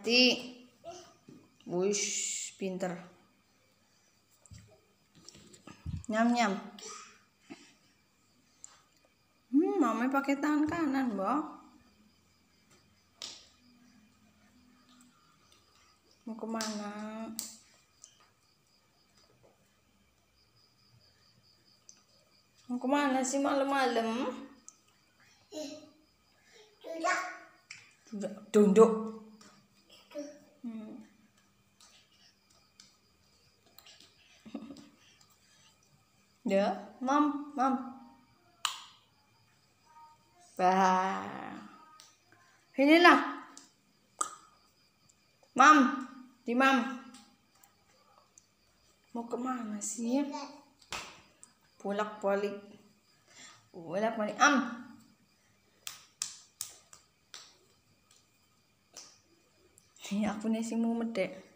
hati Wush, pinter nyam nyam hmm mami pakai tangan kanan mbak mau kemana mau kemana sih malam-malam Tunduk. Eh, duduk mam. mem bah lah. mam di mam mau kemana sih bolak balik bolak balik am ini aku nasi mau medek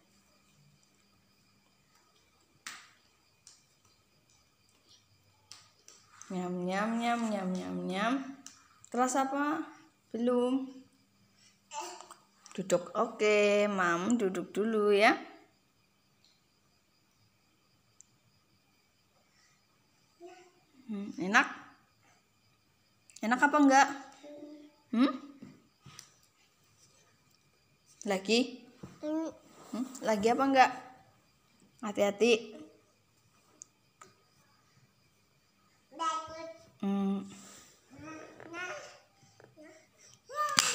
Nyam nyam nyam nyam nyam nyam. terasa apa? Belum. Duduk. Oke, Mam duduk dulu ya. Hmm, enak? Enak apa enggak? Hmm? Lagi? Hmm? Lagi apa enggak? Hati-hati.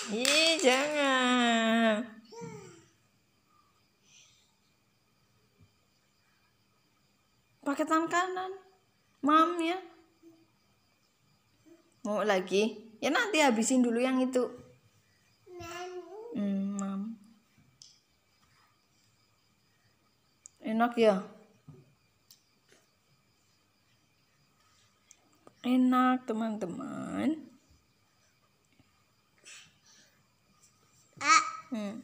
Ih, jangan. Pakai tangan kanan. Mam ya. Mau lagi? Ya nanti habisin dulu yang itu. Hmm, mam. Enak ya? Enak, teman-teman. 嗯。